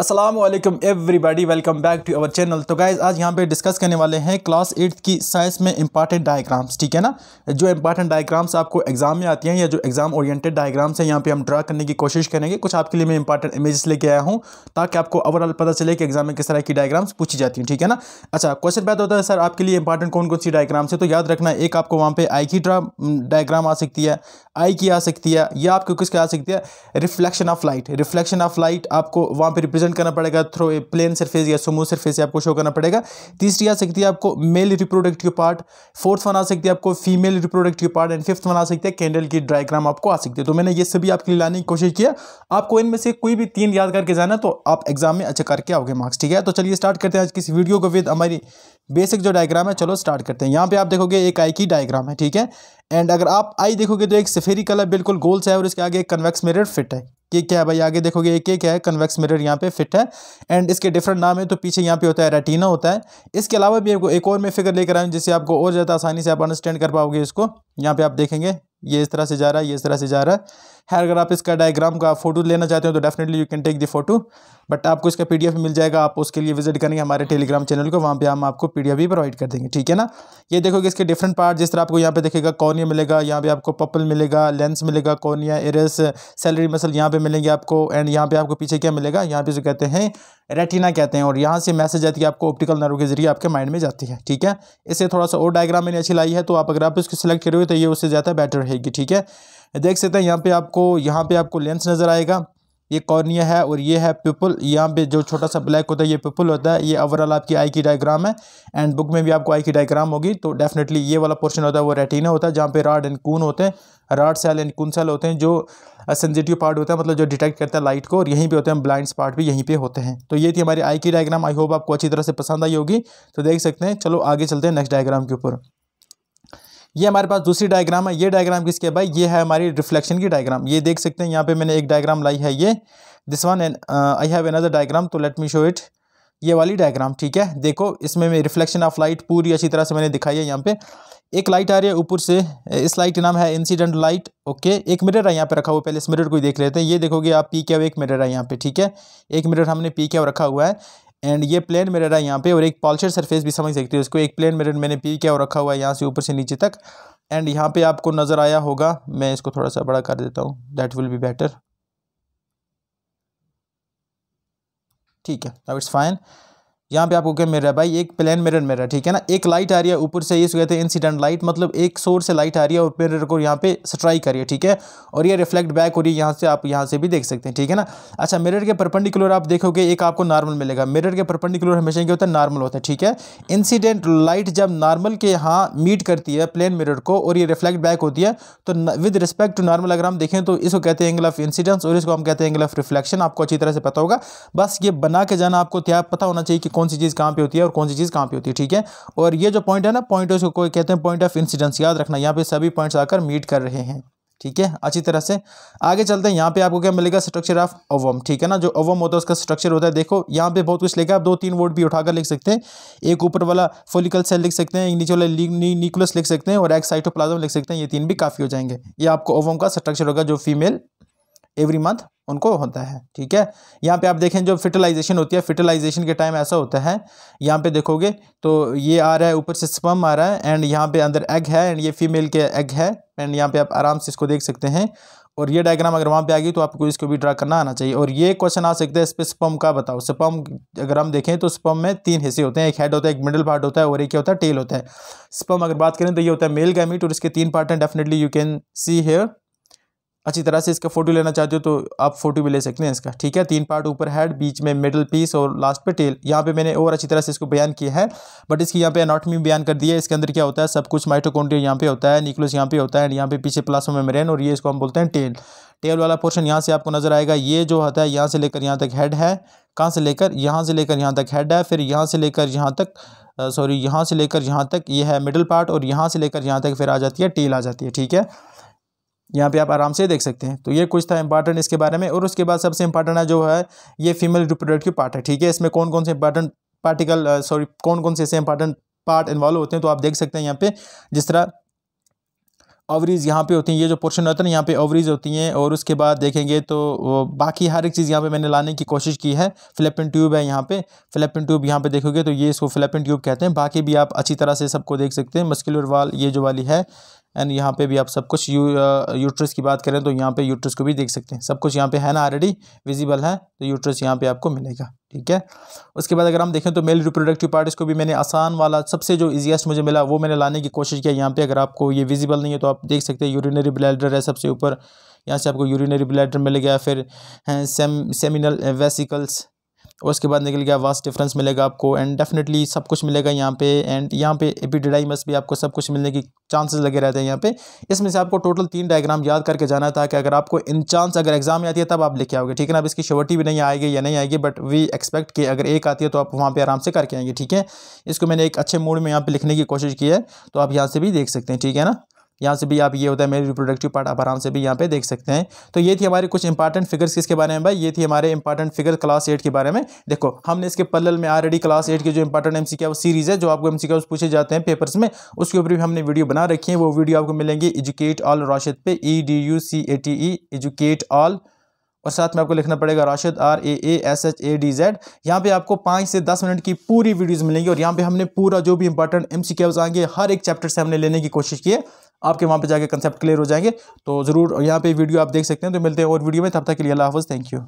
Aslam everybody welcome back to our channel तो guys आज यहाँ पे डिस्कस करने वाले हैं क्लास एट्थ की साइंस में इंपॉर्टेंट डायग्राम्स ठीक है ना जो इंपॉर्टेंट डायग्राम्स आपको एग्जाम में आती हैं या जो एग्जाम ओरिएंटेड डायग्राम्स हैं यहाँ पे हम ड्रा करने की कोशिश करेंगे कुछ आपके लिए मैं इंपॉर्टेंट इमेजेस लेके आया हूँ ताकि आपको ओवरऑल पता चले कि एग्जाम में किस तरह की डायग्राम्स पूछी जाती हैं ठीक है ना अच्छा क्वेश्चन पैदा होता है सर आपके लिए इंपॉर्टेंट कौन कौन सी डायग्राम्स है तो याद रखना एक आपको वहाँ पर आई की ड्रा डायग्राम आ सकती है आई की आ सकती है या आपको किसकी आ सकती है reflection of light reflection of light आपको वहाँ पर रिप्रेजेंट करना पड़ेगा थ्रो प्लेन सरफेस या समूह सरफेस आपको शो करना पड़ेगा तीसरी आ सकती है आपको male reproductive part fourth one आ सकती है आपको female reproductive part and fifth one आ सकती है कैंडल की डायग्राम आपको आ सकती है तो मैंने ये सभी आपके लिए लाने की कोशिश किया आपको इनमें से कोई भी तीन याद करके जाना तो आप एग्जाम में अच्छा करके आओगे मार्क्स ठीक है तो चलिए स्टार्ट करते हैं आज किसी वीडियो को विद हमारी बेसिक जो डायग्राम है चलो स्टार्ट करते हैं यहाँ पे आप देखोगे एक आई की डायग्राम है ठीक है एंड अगर आप आई देखोगे तो एक सफेरी कलर बिल्कुल गोल सा है और इसके आगे एक कन्वेक्स मिरर फिट है ये क्या है भाई आगे देखोगे एक एक है कन्वेक्स मिरर यहाँ पे फिट है एंड इसके डिफरेंट नाम है तो पीछे यहाँ पे होता है रेटिना होता है इसके अलावा भी आपको एक और मैं फिगर लेकर आया हूँ जिससे आपको और ज़्यादा आसानी से आप अंडरस्टैंड कर पाओगे इसको यहाँ पे आप देखेंगे ये इस तरह से जा रहा है ये इस तरह से जा रहा है है अगर आप इसका डायग्राम का फोटो लेना चाहते हो तो definitely you can take the photo but आपको इसका पी मिल जाएगा आप उसके लिए विजिट करेंगे हमारे टेलीग्राम चैनल को वहाँ पर हम आपको पी भी प्रोवाइड कर देंगे ठीक है ना ये देखोगे इसके डिफरेंट पार्ट जिस तरह आपको यहाँ पे देखेगा कॉर्निया मिलेगा यहाँ पे आपको पपल मिलेगा लेंस मिलेगा कॉर्निया एरस सैलरी मसल यहाँ पे मिलेंगे आपको एंड यहाँ पे आपको पीछे क्या मिलेगा यहाँ पे जो कहते हैं रेटिना कहते हैं और यहाँ से मैसेज आती है आपको ऑप्टिकल नर्व के जरिए आपके माइंड में जाती है ठीक है इससे थोड़ा सा और डायग्राम मैंने अच्छी लाई है तो आप अगर आप इसको सिलेक्ट करोगे तो ये उससे ज़्यादा बेटर रहेगी ठीक है देख सकते हैं यहाँ पे आप आपको यहाँ पे आपको लेंस नज़र आएगा ये कॉर्निया है और ये है पिपल यहाँ पे जो छोटा सा ब्लैक होता है ये पिपल होता है ये ओवरऑल आपकी आई की डायग्राम है एंड बुक में भी आपको आई की डायग्राम होगी तो डेफिनेटली ये वाला पोर्शन होता है वो रेटिना होता है जहाँ पे राड एंड कून होते हैं rod cell and cone cell होते हैं जो सेंसिटिव पार्ट होता है मतलब जो डिटेक्ट करता है लाइट को और यहीं पर होते हैं ब्लाइंड पार्ट भी यहीं पर होते हैं तो ये थी हमारी आई की डायग्राम आई होप आपको अच्छी तरह से पसंद आई होगी तो देख सकते हैं चलो आगे चलते हैं नेक्स्ट डायग्राम के ऊपर ये हमारे पास दूसरी डायग्राम है ये डायग्राम किसके भाई ये है हमारी रिफ्लेक्शन की डायग्राम ये देख सकते हैं यहाँ पे मैंने एक डायग्राम लाई है ये this one and I have another diagram तो लेट मी शो इट ये वाली डायग्राम ठीक है देखो इसमें मैं रिफ्लेक्शन ऑफ लाइट पूरी अच्छी तरह से मैंने दिखाई है यहाँ पे एक लाइट आ रही है ऊपर से इस लाइट का नाम है इंसिडेंट लाइट ओके एक मिरर है यहाँ पे रखा हुआ पहले इस मिरर को देख लेते हैं ये देखोगे आप पी के एक मिरर है यहाँ पे ठीक है एक मिरर हमने पी के रखा हुआ है एंड ये प्लेन मिरर है यहाँ पे और एक पॉल्चर सरफेस भी समझ सकते हो इसको एक प्लेन मिरर मैंने पी और रखा हुआ है यहाँ से ऊपर से नीचे तक एंड यहाँ पे आपको नज़र आया होगा मैं इसको थोड़ा सा बड़ा कर देता हूँ दैट विल बी बेटर ठीक है नाउ इट्स फाइन यहाँ पे आपको क्या मिल रहा है भाई एक प्लेन मिरर मिल रहा है ठीक है ना एक लाइट आ रही है ऊपर से ये सो कहते हैं इंसिडेंट लाइट मतलब एक सोर्स से लाइट आ रही है और मिरर को यहाँ पे स्ट्राइक कर रही है ठीक है और ये रिफ्लेक्ट बैक हो रही है यहाँ से आप यहाँ से भी देख सकते हैं ठीक है ना अच्छा मिरर के परपेंडिकुलर आप देखोगे एक आपको नॉर्मल मिलेगा मिरर के परपेंडिकुलर हमेशा क्या होता है नॉर्मल होता है ठीक है इंसिडेंट लाइट जब नॉर्मल के यहाँ मीट करती है प्लेन मिरर को और ये रिफ्लेक्ट बैक होती है तो विद रिस्पेक्ट टू नॉर्मल अगर हम देखें तो इसको कहते हैं एंगल ऑफ इंसिडेंस और इसको हम कहते हैं एंगल ऑफ रिफ्लेक्शन आपको अच्छी तरह से पता होगा बस ये बना के जाना आपको पता होना चाहिए कि कौन सी चीज़ कहाँ पे होती है और कौन सी चीज़ कहाँ पे होती है ठीक है और ये जो पॉइंट है ना पॉइंट उसको कहते हैं पॉइंट ऑफ इंसिडेंस याद रखना यहाँ पे सभी पॉइंट्स आकर मीट कर रहे हैं ठीक है अच्छी तरह से आगे चलते हैं यहाँ पे आपको क्या मिलेगा स्ट्रक्चर ऑफ ओवम ठीक है ना जो ओवम होता है उसका स्ट्रक्चर होता है देखो यहाँ पे बहुत कुछ लेगा आप दो तीन वर्ड भी उठाकर लिख सकते हैं एक ऊपर वाला फोलिकल सेल लिख सकते हैं नीचे वाला न्यूक्लियस लिख सकते हैं और एक साइटोप्लाज्म लिख सकते हैं ये तीन भी काफ़ी हो जाएंगे ये आपको ओवम का स्ट्रक्चर होगा जो फीमेल एवरी मंथ उनको होता है ठीक है यहाँ पे आप देखें जो फर्टिलाइजेशन होती है फर्टिलाइजेशन के टाइम ऐसा होता है यहाँ पे देखोगे तो ये आ रहा है ऊपर से स्पम आ रहा है एंड यहाँ पे अंदर एग है एंड ये फीमेल के एग है एंड यहाँ पे आप आराम से इसको देख सकते हैं और ये डायग्राम अगर वहाँ पे आ गई तो आपको इसको भी ड्रा करना आना चाहिए और ये क्वेश्चन आ सकता है इस पर स्पम का बताओ स्पम अगर हम देखें तो स्पम में तीन हिस्से होते हैं एक हेड होता है एक मिडिल पार्ट होता है और एक क्या होता है टेल होता है स्पम अगर बात करें तो ये होता है मेल गैमिट और इसके तीन पार्ट हैं definitely you can see here अच्छी तरह से इसका फोटो लेना चाहते हो तो आप फोटो भी ले सकते हैं इसका ठीक है तीन पार्ट ऊपर हेड बीच में मिडल पीस और लास्ट पे टेल यहाँ पे मैंने और अच्छी तरह से इसको बयान किया है बट इसकी यहाँ पे एनाटमी बयान कर दिया है इसके अंदर क्या होता है सब कुछ माइटोकॉन्ड्रिया यहाँ पे होता है निकलोस यहाँ पे होता है एंड यहाँ पे पीछे में मेम्ब्रेन और ये इसको हम बोलते हैं टेल टेल वाला पोर्शन यहाँ से आपको नजर आएगा ये जो होता है यहाँ से लेकर यहाँ तक हेड है कहाँ से लेकर यहाँ से लेकर यहाँ तक हेड है फिर यहाँ से लेकर यहाँ तक सॉरी यहाँ से लेकर यहाँ तक ये है मिडल पार्ट और यहाँ से लेकर यहाँ तक फिर आ जाती है टेल आ जाती है ठीक है यहाँ पे आप आराम से देख सकते हैं तो ये कुछ था इंपॉर्टेंट इसके बारे में और उसके बाद सबसे इंपॉर्टेंट है जो है ये फीमेल रिप्रोडक्टिव पार्ट है ठीक है इसमें कौन कौन से इंपॉर्टेंट पार्टिकल सॉरी कौन कौन से ऐसे इंपॉर्टेंट पार्ट इन्वॉल्व होते हैं तो आप देख सकते हैं यहाँ पे जिस तरह ओवरीज यहाँ पे होती हैं ये जो पोर्शन होता है ना यहाँ पे ओवरीज होती हैं और उसके बाद देखेंगे तो बाकी हर एक चीज़ यहाँ पे मैंने लाने की कोशिश की है फ्लैपिन ट्यूब है यहाँ पे फ्लैपिन ट्यूब यहाँ पे देखोगे तो ये इसको फ्लैपिन ट्यूब कहते हैं बाकी भी आप अच्छी तरह से सबको देख सकते हैं मस्कुलर वाल ये जो वाली है एंड यहाँ पे भी आप सब कुछ यू यूट्रस की बात करें तो यहाँ पे यूट्रस को भी देख सकते हैं सब कुछ यहाँ पे है ना ऑलरेडी विजिबल है तो यूट्रस यहाँ पे आपको मिलेगा ठीक है उसके बाद अगर हम देखें तो मेल रिप्रोडक्टिव पार्ट्स को भी मैंने आसान वाला सबसे जो ईजिएस्ट मुझे मिला वो मैंने लाने की कोशिश किया यहाँ पर अगर आपको ये विजिबल नहीं है तो आप देख सकते हैं यूरिनरी ब्लैडर है सबसे ऊपर यहाँ से आपको यूरिनरी ब्लैडर मिल गया फिर सेम सेमिनल वेसिकल्स और उसके बाद निकल गया वास्ट डिफरेंस मिलेगा आपको एंड डेफिनेटली सब कुछ मिलेगा यहाँ पे एंड यहाँ पे एपिडिडाइमस भी आपको सब कुछ मिलने की चांसेस लगे रहते हैं यहाँ पे इसमें से आपको टोटल तीन डायग्राम याद करके जाना था कि अगर आपको इन चांस अगर एग्जाम में आती है तब आप लेके आओगे ठीक है ना अब इसकी श्योरिटी भी नहीं आएगी या नहीं आएगी बट वी एक्सपेक्ट कि अगर एक आती है तो आप वहाँ पर आराम से करके आएंगे ठीक है इसको मैंने एक अच्छे मूड में यहाँ पर लिखने की कोशिश की है तो आप यहाँ से भी देख सकते हैं ठीक है ना यहाँ से भी आप ये होता है मेरी रिप्रोडक्टिव पार्ट आप आराम से भी यहाँ पे देख सकते हैं तो ये थी हमारे कुछ इंपॉर्टेंट फिगर्स किसके बारे में भाई ये थी हमारे इंपॉर्टेंट फिगर क्लास एट के बारे में देखो हमने इसके पल्ल में ऑलरेडी क्लास एट के जो इंपॉर्टेंट एम वो सीरीज़ है जो आपको एम सी पूछे जाते हैं पेपर्स में उसके ऊपर भी हमने वीडियो बना रखी है वो वीडियो आपको मिलेंगे एजुकेट ऑल राशिद पे E D U C A T E educate all और साथ में आपको लिखना पड़ेगा Rashid R A A S H A D Z यहाँ पे आपको पाँच से दस मिनट की पूरी वीडियोस मिलेंगी और यहाँ पे हमने पूरा जो भी इंपॉर्टेंट एम सी आएंगे हर एक चैप्टर से हमने लेने की कोशिश की है आपके वहाँ पर जाकर कंसेप्ट क्लियर हो जाएंगे तो ज़रूर यहाँ पे वीडियो आप देख सकते हैं तो मिलते हैं और वीडियो में तब तक के लिए अल्लाह हाफ़ थैंक यू